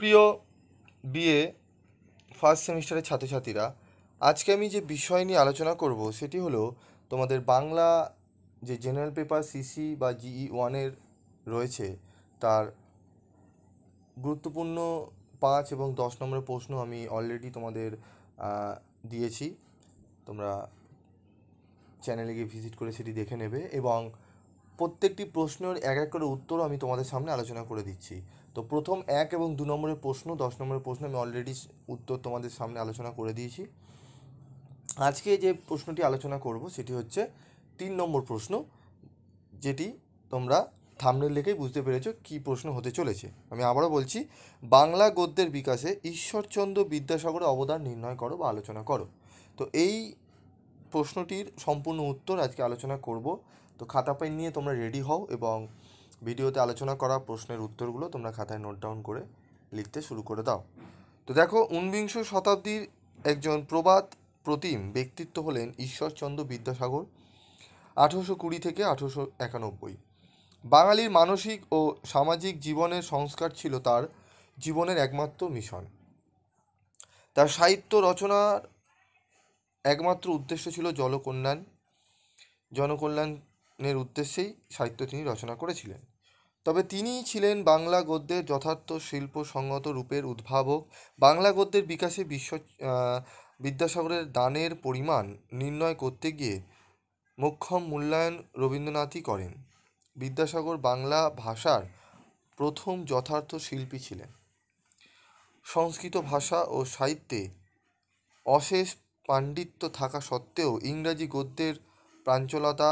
প্রিয় BA first সেমিস্টারের ছাত্রছাত্রীরা আজকে আমি যে বিষয় নিয়ে আলোচনা করব সেটি হলো তোমাদের বাংলা যে জেনারেল পেপার সিসি বা জিই ওয়ানের e রয়েছে তার গুরুত্বপূর্ণ পাঁচ এবং দশ নম্বরের প্রশ্ন আমি অলরেডি তোমাদের দিয়েছি তোমরা চ্যানেলে গিয়ে ভিজিট করে সেটি দেখে নেবে এবং প্রত্যেকটি প্রশ্নের এক এক করে উত্তরও আমি তোমাদের সামনে আলোচনা করে দিচ্ছি তো প্রথম এক এবং দু নম্বরের প্রশ্ন দশ নম্বরের প্রশ্ন আমি অলরেডি উত্তর তোমাদের সামনে আলোচনা করে দিয়েছি আজকে যে প্রশ্নটি আলোচনা করব সেটি হচ্ছে তিন নম্বর প্রশ্ন যেটি তোমরা থামনে লেখেই বুঝতে পেরেছ কি প্রশ্ন হতে চলেছে আমি আবারও বলছি বাংলা গদ্যের বিকাশে ঈশ্বরচন্দ্র বিদ্যাসাগরের অবদান নির্ণয় করো বা আলোচনা করো তো এই প্রশ্নটির সম্পূর্ণ উত্তর আজকে আলোচনা করব তো খাতা পেন নিয়ে তোমরা রেডি হও এবং ভিডিওতে আলোচনা করা প্রশ্নের উত্তরগুলো তোমরা খাতায় নোট ডাউন করে লিখতে শুরু করে দাও তো দেখো ঊনবিংশ শতাব্দীর একজন প্রবাদ প্রতিম ব্যক্তিত্ব হলেন ঈশ্বরচন্দ্র বিদ্যাসাগর আঠেরোশো কুড়ি থেকে আঠেরোশো একানব্বই বাঙালির মানসিক ও সামাজিক জীবনের সংস্কার ছিল তার জীবনের একমাত্র মিশন তার সাহিত্য রচনার একমাত্র উদ্দেশ্য ছিল জলকল্যাণ জনকল্যাণ নের উদ্দেশ্যেই সাহিত্য তিনি রচনা করেছিলেন তবে তিনিই ছিলেন বাংলা গদ্যের যথার্থ শিল্পসঙ্গত রূপের উদ্ভাবক বাংলা গদ্যের বিকাশে বিশ্ব বিদ্যাসাগরের দানের পরিমাণ নির্ণয় করতে গিয়ে মোক্ষম মূল্যায়ন রবীন্দ্রনাথই করেন বিদ্যাসাগর বাংলা ভাষার প্রথম যথার্থ শিল্পী ছিলেন সংস্কৃত ভাষা ও সাহিত্যে অশেষ পাণ্ডিত্য থাকা সত্ত্বেও ইংরাজি গদ্যের প্রাঞ্চলতা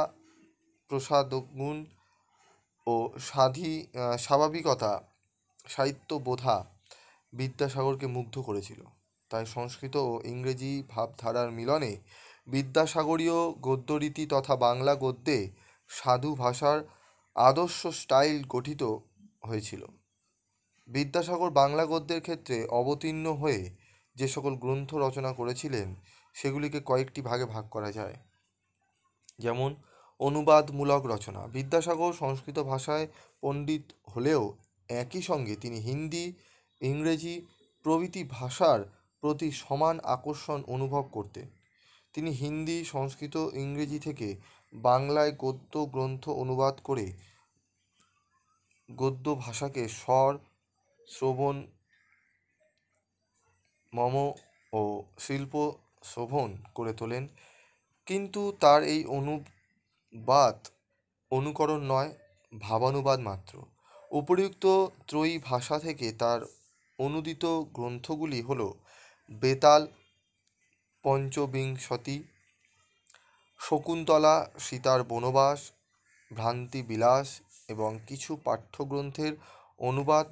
প্রসাদগুণ ও স্বাধী স্বাভাবিকতা সাহিত্য বোধা বিদ্যাসাগরকে মুগ্ধ করেছিল তাই সংস্কৃত ও ইংরেজি ভাবধারার মিলনে বিদ্যাসাগরীয় গদ্যরীতি তথা বাংলা গদ্যে সাধু ভাষার আদর্শ স্টাইল গঠিত হয়েছিল বিদ্যাসাগর বাংলা গদ্যের ক্ষেত্রে অবতীর্ণ হয়ে যে সকল গ্রন্থ রচনা করেছিলেন সেগুলিকে কয়েকটি ভাগে ভাগ করা যায় যেমন অনুবাদমূলক রচনা বিদ্যাসাগর সংস্কৃত ভাষায় পণ্ডিত হলেও একই সঙ্গে তিনি হিন্দি ইংরেজি প্রভৃতি ভাষার প্রতি সমান আকর্ষণ অনুভব করতেন তিনি হিন্দি সংস্কৃত ইংরেজি থেকে বাংলায় গদ্য গ্রন্থ অনুবাদ করে গদ্য ভাষাকে স্বর শ্রবণ মম ও শিল্প শোভন করে তোলেন কিন্তু তার এই অনুব বাদ অনুকরণ নয় ভাবানুবাদ মাত্র উপরিউক্ত ত্রয়ী ভাষা থেকে তার অনূদিত গ্রন্থগুলি হল বেতাল পঞ্চবিংশতি শকুন্তলা সীতার বনবাস ভ্রান্তি বিলাস এবং কিছু পাঠ্যগ্রন্থের অনুবাদ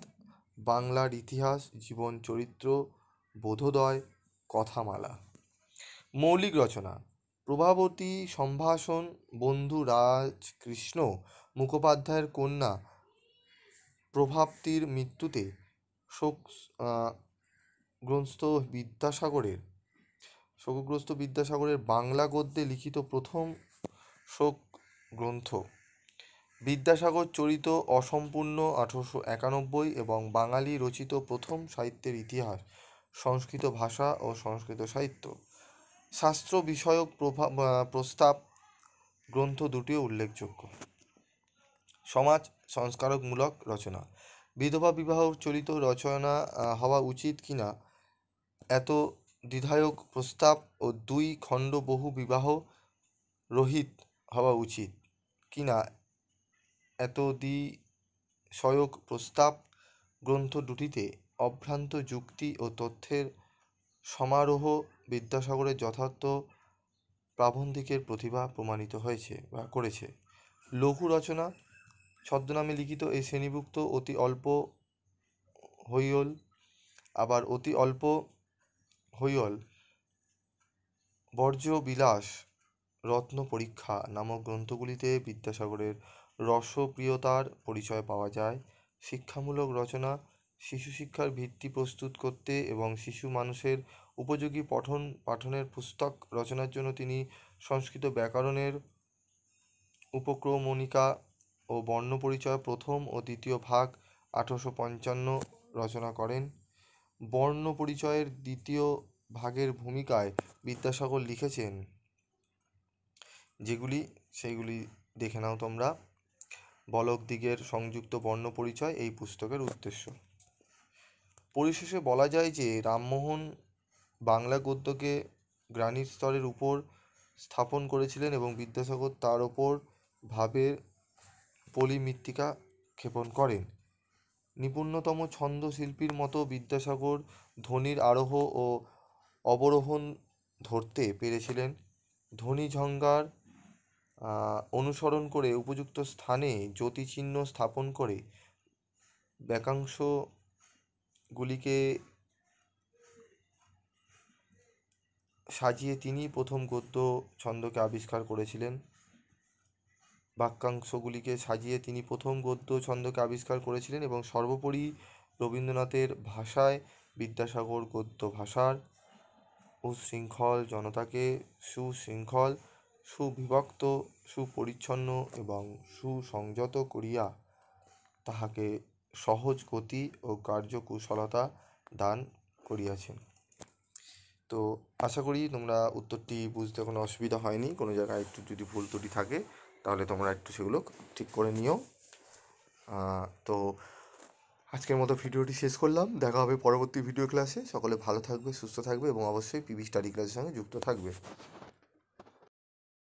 বাংলার ইতিহাস জীবন চরিত্র বোধোদয় কথামালা মৌলিক রচনা প্রভাবতী সম্ভাষণ বন্ধু রাজকৃষ্ণ মুখোপাধ্যায়ের কন্যা প্রভাবতীর মৃত্যুতে শোক গ্রন্থ বিদ্যাসাগরের শোকগ্রস্ত বিদ্যাসাগরের বাংলা গদ্যে লিখিত প্রথম শোক গ্রন্থ বিদ্যাসাগর চরিত অসম্পূর্ণ আঠেরোশো একানব্বই এবং বাঙালি রচিত প্রথম সাহিত্যের ইতিহাস সংস্কৃত ভাষা ও সংস্কৃত সাহিত্য শাস্ত্র বিষয়ক প্রস্তাব গ্রন্থ দুটিও উল্লেখযোগ্য সমাজ সংস্কারকমূলক রচনা বিধবা বিবাহ চলিত রচনা হওয়া উচিত কিনা এত দ্বিধায়ক প্রস্তাব ও দুই খণ্ড বহু বিবাহ রহিত হওয়া উচিত কিনা এত সয়ক প্রস্তাব গ্রন্থ দুটিতে অভ্রান্ত যুক্তি ও তথ্যের সমারোহ বিদ্যাসাগরের যথার্থ প্রাবন্ধিকের প্রতিভা প্রমাণিত হয়েছে বা করেছে লঘু রচনা ছদ্মনামে লিখিত এই শ্রেণীভুক্ত অতি অল্প হৈয়ল আবার অতি অল্প হৈয়ল বর্জ্য বিলাস রত্ন পরীক্ষা নামক গ্রন্থগুলিতে বিদ্যাসাগরের রসপ্রিয়তার পরিচয় পাওয়া যায় শিক্ষামূলক রচনা শিশু শিক্ষার ভিত্তি প্রস্তুত করতে এবং শিশু মানুষের উপযোগী পঠন পাঠনের পুস্তক রচনার জন্য তিনি সংস্কৃত ব্যাকরণের উপক্রমণিকা ও বর্ণপরিচয় প্রথম ও দ্বিতীয় ভাগ আঠারোশো পঞ্চান্ন রচনা করেন বর্ণপরিচয়ের দ্বিতীয় ভাগের ভূমিকায় বিদ্যাসাগর লিখেছেন যেগুলি সেইগুলি দেখে নাও তোমরা বলক দিগের সংযুক্ত বর্ণপরিচয় এই পুস্তকের উদ্দেশ্য পরিশেষে বলা যায় যে রামমোহন বাংলা গদ্যকে গ্রানিট স্তরের উপর স্থাপন করেছিলেন এবং বিদ্যাসাগর তার ওপর ভাবের পলি মৃত্তিকা ক্ষেপণ করেন নিপুণতম ছন্দ শিল্পীর মতো বিদ্যাসাগর ধ্বনির আরোহ ও অবরোহণ ধরতে পেরেছিলেন ধনী ঝঙ্গার অনুসরণ করে উপযুক্ত স্থানে জ্যোতিচিহ্ন স্থাপন করে বাক্যাংশ গুলিকে সাজিয়ে প্রথম গদ্য ছন্দকে আবিষ্কার করেছিলেন বাক্যাংশগুলিকে সাজিয়ে তিনি প্রথম গদ্য ছন্দকে আবিষ্কার করেছিলেন এবং সর্বোপরি রবীন্দ্রনাথের ভাষায় বিদ্যাসাগর গদ্য ভাষার উশৃঙ্খল জনতাকে সুশৃঙ্খল সুবিভক্ত সুপরিচ্ছন্ন এবং সুসংযত করিয়া তাহাকে সহজ গতি ও কার্যকুশলতা দান করিয়াছেন তো আশা করি তোমরা উত্তরটি বুঝতে কোনো অসুবিধা হয়নি কোনো জায়গায় একটু যদি ভুল ত্রুটি থাকে তাহলে তোমরা একটু সেগুলো ঠিক করে নিও তো আজকের মতো ভিডিওটি শেষ করলাম দেখা হবে পরবর্তী ভিডিও ক্লাসে সকলে ভালো থাকবে সুস্থ থাকবে এবং অবশ্যই পিবি স্টাডি ক্লাসের সঙ্গে যুক্ত থাকবে